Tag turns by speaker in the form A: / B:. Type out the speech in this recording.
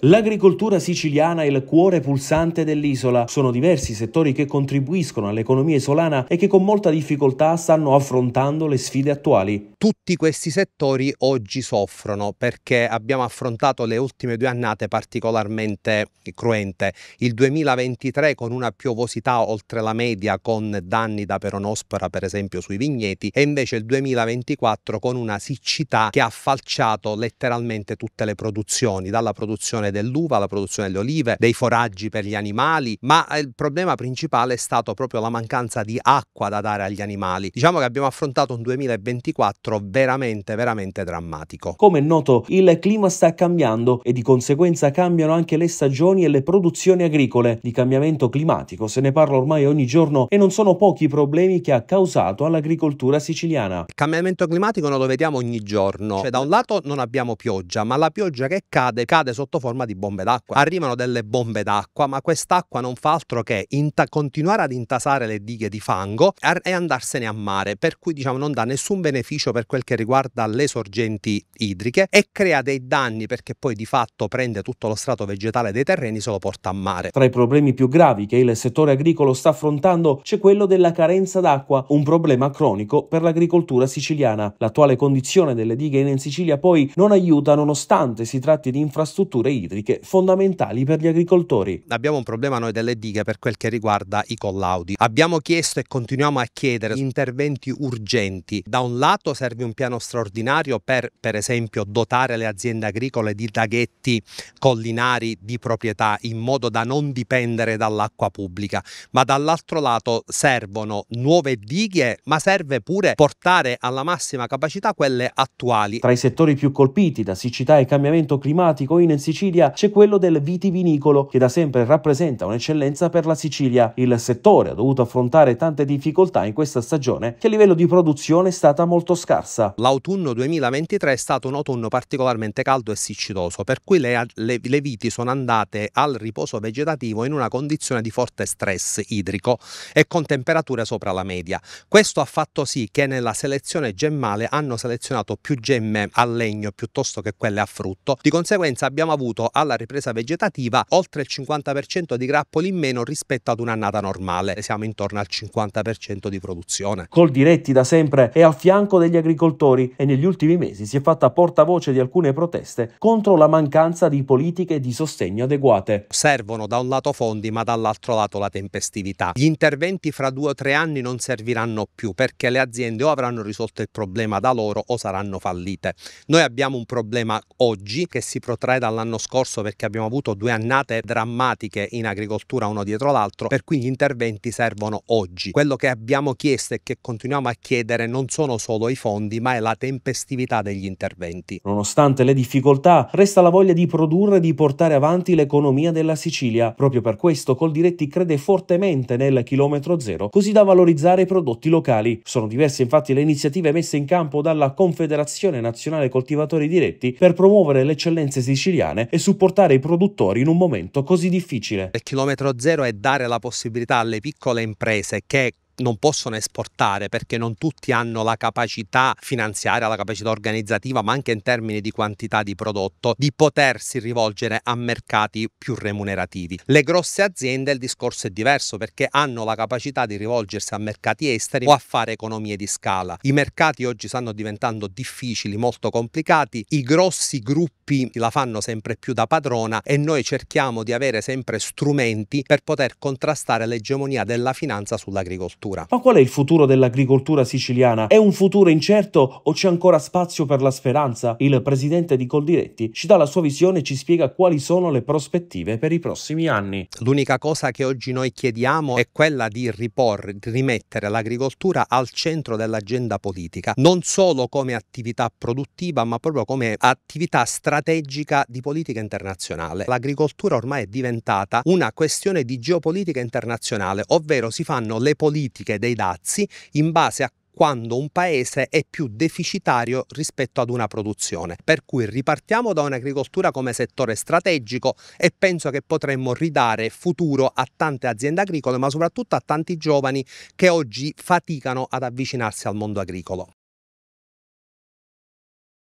A: L'agricoltura siciliana è il cuore pulsante dell'isola. Sono diversi i settori
B: che contribuiscono all'economia isolana e che con molta difficoltà stanno affrontando le sfide attuali. Tutti questi settori oggi soffrono perché abbiamo affrontato le ultime due annate particolarmente cruente. Il 2023 con una piovosità oltre la media con danni da peronospora per esempio sui vigneti e invece il 2024 con una siccità che ha falciato letteralmente tutte le produzioni, dalla produzione produzione dell'uva, la produzione delle olive, dei foraggi per gli animali, ma eh, il problema principale è stato proprio la mancanza di acqua da dare agli animali. Diciamo che abbiamo affrontato un 2024 veramente, veramente drammatico. Come è noto, il clima sta cambiando e di
A: conseguenza cambiano anche le stagioni e le produzioni agricole. Di cambiamento climatico se ne parla
B: ormai ogni giorno e non sono pochi i problemi che ha causato all'agricoltura siciliana. Il cambiamento climatico non lo vediamo ogni giorno. Cioè, da un lato non abbiamo pioggia, ma la pioggia che cade cade sotto forma forma di bombe d'acqua. Arrivano delle bombe d'acqua, ma quest'acqua non fa altro che inta- continuare ad intasare le dighe di fango e andarsene a mare, per cui diciamo non dà nessun beneficio per quel che riguarda le sorgenti idriche e crea dei danni perché poi di fatto prende tutto lo strato vegetale dei terreni e se lo porta a mare. Tra i problemi più gravi che il settore agricolo
A: sta affrontando c'è quello della carenza d'acqua, un problema cronico per l'agricoltura siciliana. L'attuale condizione delle dighe in Sicilia poi non aiuta nonostante si tratti di infrastrutture
B: idriche idriche fondamentali per gli agricoltori. Abbiamo un problema noi delle dighe per quel che riguarda i collaudi. Abbiamo chiesto e continuiamo a chiedere interventi urgenti. Da un lato serve un piano straordinario per, per esempio, dotare le aziende agricole di daghetti collinari di proprietà in modo da non dipendere dall'acqua pubblica, ma dall'altro lato servono nuove dighe, ma serve pure portare alla massima capacità quelle attuali. Tra i
A: settori più colpiti da siccità e cambiamento climatico in Sicilia Sicilia c'è quello del vitivinicolo, che da sempre rappresenta un'eccellenza per la Sicilia. Il settore ha dovuto affrontare tante difficoltà in questa stagione che a livello di produzione è stata molto
B: scarsa. L'autunno 2023 è stato un autunno particolarmente caldo e siccitoso, per cui le, le, le viti sono andate al riposo vegetativo in una condizione di forte stress idrico e con temperature sopra la media. Questo ha fatto sì che nella selezione gemmale hanno selezionato più gemme a legno piuttosto che quelle a frutto. Di conseguenza abbiamo avuto rispetto alla ripresa vegetativa, oltre il 50% di grappoli in meno rispetto ad un'annata normale. Siamo intorno al 50% di produzione. Col diretti da sempre è al
A: fianco degli agricoltori e negli ultimi mesi si è fatta portavoce di alcune proteste contro la mancanza di
B: politiche di sostegno adeguate. Servono da un lato fondi ma dall'altro lato la tempestività. Gli interventi fra due o tre anni non serviranno più perché le aziende o avranno risolto il problema da loro o saranno fallite. Noi abbiamo un problema oggi che si protrae dall'anno scorso scorso perché abbiamo avuto due annate drammatiche in agricoltura uno dietro l'altro, per cui gli interventi servono oggi. Quello che abbiamo chiesto e che continuiamo a chiedere non sono solo i fondi, ma è la tempestività degli interventi.
A: Nonostante le difficoltà, resta la voglia di produrre e di portare avanti l'economia della Sicilia. Proprio per questo Coldiretti crede fortemente nel chilometro zero, così da valorizzare i prodotti locali. Sono diverse infatti le iniziative messe in campo dalla Confederazione Nazionale Coltivatori Diretti per promuovere le eccellenze siciliane e
B: supportare i produttori in un momento così difficile. Il chilometro zero è dare la possibilità alle piccole imprese che non possono esportare perché non tutti hanno la capacità finanziaria, la capacità organizzativa, ma anche in termini di quantità di prodotto, di potersi rivolgere a mercati più remunerativi. Le grosse aziende il discorso è diverso perché hanno la capacità di rivolgersi a mercati esteri o a fare economie di scala. I mercati oggi stanno diventando difficili, molto complicati, i grossi gruppi la fanno sempre più da padrona e noi cerchiamo di avere sempre strumenti per poter contrastare l'egemonia della finanza sull'agricoltura l'agricoltura. Ma
A: qual è il futuro dell'agricoltura siciliana? È un futuro incerto o c'è ancora spazio per la speranza? Il presidente di Coldiretti ci dà la sua visione e ci spiega
B: quali sono le prospettive per i prossimi anni. L'unica cosa che oggi noi chiediamo è quella di riporre, di rimettere l'agricoltura al centro dell'agenda politica, non solo come attività produttiva, ma proprio come attività strategica di politica internazionale. L'agricoltura ormai è diventata una questione di geopolitica internazionale, ovvero si fanno le politiche politiche dei dazi in base a quando un paese è più deficitario rispetto ad una produzione. Per cui ripartiamo da un'agricoltura come settore strategico e penso che potremmo ridare futuro a tante aziende agricole, ma soprattutto a tanti giovani che oggi faticano ad avvicinarsi al mondo agricolo.